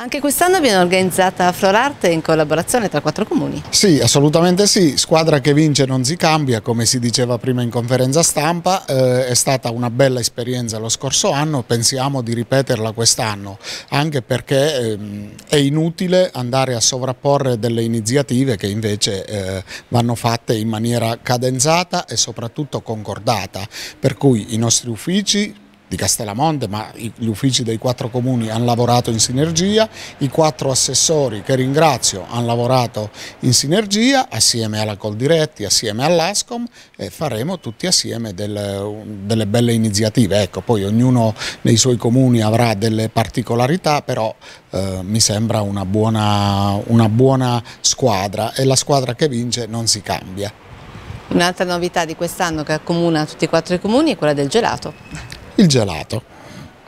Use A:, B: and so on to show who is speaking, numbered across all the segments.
A: Anche quest'anno viene organizzata Florarte in collaborazione tra quattro comuni?
B: Sì, assolutamente sì, squadra che vince non si cambia, come si diceva prima in conferenza stampa, eh, è stata una bella esperienza lo scorso anno, pensiamo di ripeterla quest'anno, anche perché eh, è inutile andare a sovrapporre delle iniziative che invece eh, vanno fatte in maniera cadenzata e soprattutto concordata, per cui i nostri uffici di Castellamonte, ma gli uffici dei quattro comuni hanno lavorato in sinergia, i quattro assessori che ringrazio hanno lavorato in sinergia assieme alla Coldiretti, assieme all'Ascom e faremo tutti assieme del, delle belle iniziative. Ecco, poi ognuno nei suoi comuni avrà delle particolarità, però eh, mi sembra una buona, una buona squadra e la squadra che vince non si cambia.
A: Un'altra novità di quest'anno che accomuna tutti e quattro i comuni è quella del gelato
B: il gelato,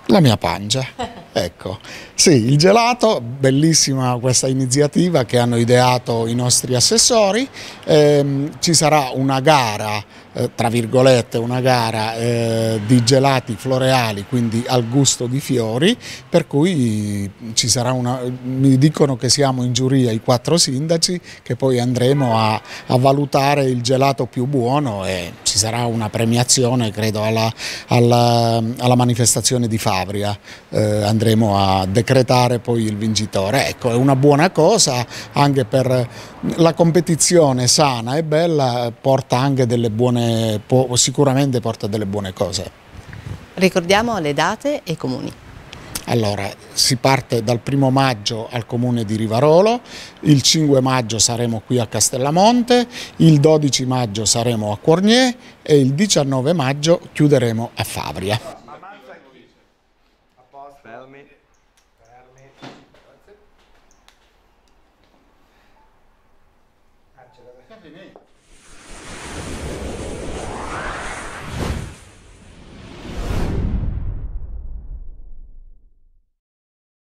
B: la mia pancia. Ecco, sì, il gelato, bellissima questa iniziativa che hanno ideato i nostri assessori, ehm, ci sarà una gara eh, tra virgolette una gara eh, di gelati floreali, quindi al gusto di fiori, per cui ci sarà una, mi dicono che siamo in giuria i quattro sindaci che poi andremo a, a valutare il gelato più buono e ci sarà una premiazione credo alla, alla, alla manifestazione di Fabria, eh, andremo a decretare poi il vincitore. Ecco, è una buona cosa anche per la competizione sana e bella, porta anche delle buone buone, può, sicuramente porta delle buone cose.
A: Ricordiamo le
B: date e i comuni. Allora, si parte dal primo maggio al comune di Rivarolo, il 5 maggio saremo qui a Castellamonte, il 12 maggio saremo a Cornier e il 19 maggio chiuderemo a Fabria.
A: Fermi. Fermi. Grazie.
B: Fermi.